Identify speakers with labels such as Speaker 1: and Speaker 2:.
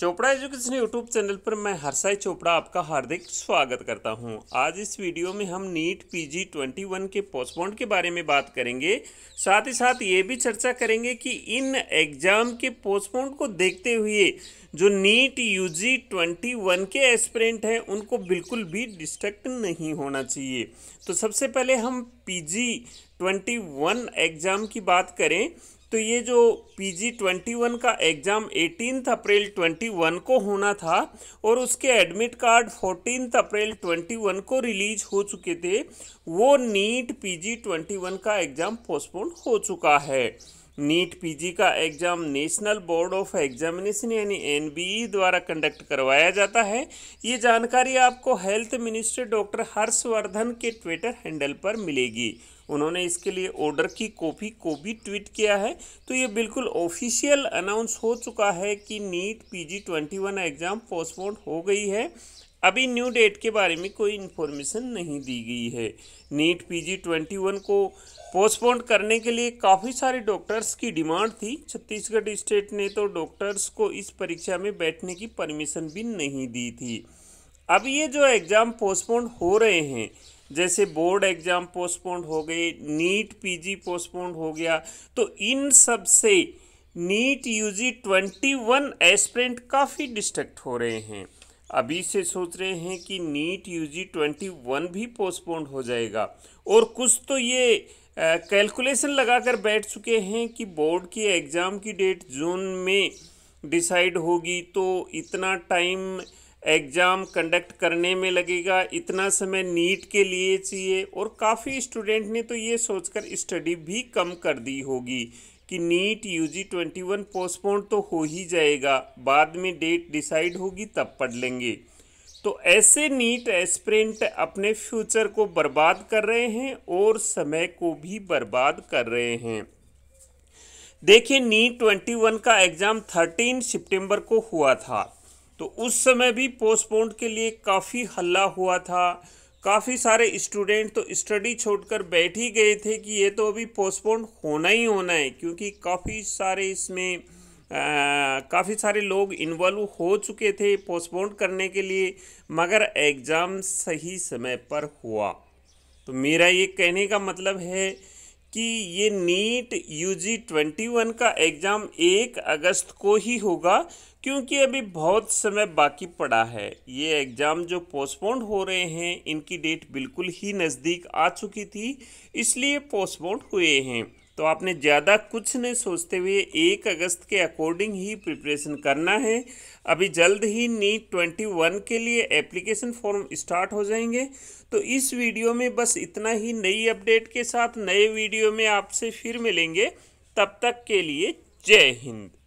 Speaker 1: Chopra education YouTube channel पर मैं हरसाई चोपड़ा आपका हार्दिक स्वागत करता हूं। आज इस वीडियो में हम नीट पीजी 21 के पोस्टपोन के बारे में बात करेंगे साथ ही साथ ये भी चर्चा करेंगे कि इन एग्ज़ाम के पोस्टपोन को देखते हुए जो नीट यूजी 21 के एस्परेंट हैं उनको बिल्कुल भी डिस्ट्रक्ट नहीं होना चाहिए तो सबसे पहले हम पी 21 एग्ज़ाम की बात करें तो ये जो पी जी ट्वेंटी वन का exam eighteenth April twenty one को होना था और उसके admit card fourteen April twenty one को रिलीज हो चुके थे वो NEET P G twenty one का एग्ज़ाम पोस्टपोन हो चुका है नीट पीजी का exam national board of examination यानी एनबीई द्वारा कंडक्ट करवाया जाता है ये जानकारी आपको हेल्थ मिनिस्टर डॉक्टर हर्षवर्धन के ट्विटर हैंडल पर मिलेगी उन्होंने इसके लिए ऑर्डर की कॉपी को भी ट्वीट किया है तो ये बिल्कुल ऑफिशियल अनाउंस हो चुका है कि नीट पीजी 21 एग्ज़ाम पोस्टपोन हो गई है अभी न्यू डेट के बारे में कोई इन्फॉर्मेशन नहीं दी गई है नीट पीजी 21 को पोस्टपोन करने के लिए काफ़ी सारे डॉक्टर्स की डिमांड थी छत्तीसगढ़ स्टेट ने तो डॉक्टर्स को इस परीक्षा में बैठने की परमिशन भी नहीं दी थी अब ये जो एग्ज़ाम पोस्टपोन हो रहे हैं जैसे बोर्ड एग्ज़ाम पोस्टपोन हो गए नीट पीजी पोस्टपोन हो गया तो इन सब से नीट यू जी ट्वेंटी काफ़ी डिस्ट्रक्ट हो रहे हैं अभी से सोच रहे हैं कि नीट यूजी ट्वेंटी वन भी पोस्टपोन हो जाएगा और कुछ तो ये कैलकुलेशन लगाकर बैठ चुके हैं कि बोर्ड की एग्ज़ाम की डेट जून में डिसाइड होगी तो इतना टाइम एग्ज़ाम कंडक्ट करने में लगेगा इतना समय नीट के लिए चाहिए और काफ़ी स्टूडेंट ने तो ये सोचकर स्टडी भी कम कर दी होगी कि NEET UG twenty one postpone तो हो ही जाएगा बाद में डेट डिसाइड होगी तब पढ़ लेंगे तो ऐसे नीट एस्प्रेंट अपने फ्यूचर को बर्बाद कर रहे हैं और समय को भी बर्बाद कर रहे हैं देखिए नीट ट्वेंटी वन का एग्ज़ाम थर्टीन सितंबर को हुआ था तो उस समय भी पोस्टपोन्ड के लिए काफ़ी हल्ला हुआ था काफ़ी सारे स्टूडेंट तो स्टडी छोड़कर बैठ ही गए थे कि ये तो अभी पोस्टपोन होना ही होना है क्योंकि काफ़ी सारे इसमें काफ़ी सारे लोग इन्वॉल्व हो चुके थे पोस्टपोन करने के लिए मगर एग्ज़ाम सही समय पर हुआ तो मेरा ये कहने का मतलब है कि ये NEET U G twenty one का एग्ज़ाम एक अगस्त को ही होगा क्योंकि अभी बहुत समय बाकी पड़ा है ये एग्ज़ाम जो पोस्टपोन्ड हो रहे हैं इनकी डेट बिल्कुल ही नज़दीक आ चुकी थी इसलिए पोस्टपोन्ड हुए हैं तो आपने ज़्यादा कुछ नहीं सोचते हुए एक अगस्त के अकॉर्डिंग ही प्रिपरेशन करना है अभी जल्द ही नीट ट्वेंटी वन के लिए एप्लीकेशन फॉर्म स्टार्ट हो जाएंगे तो इस वीडियो में बस इतना ही नई अपडेट के साथ नए वीडियो में आपसे फिर मिलेंगे तब तक के लिए जय हिंद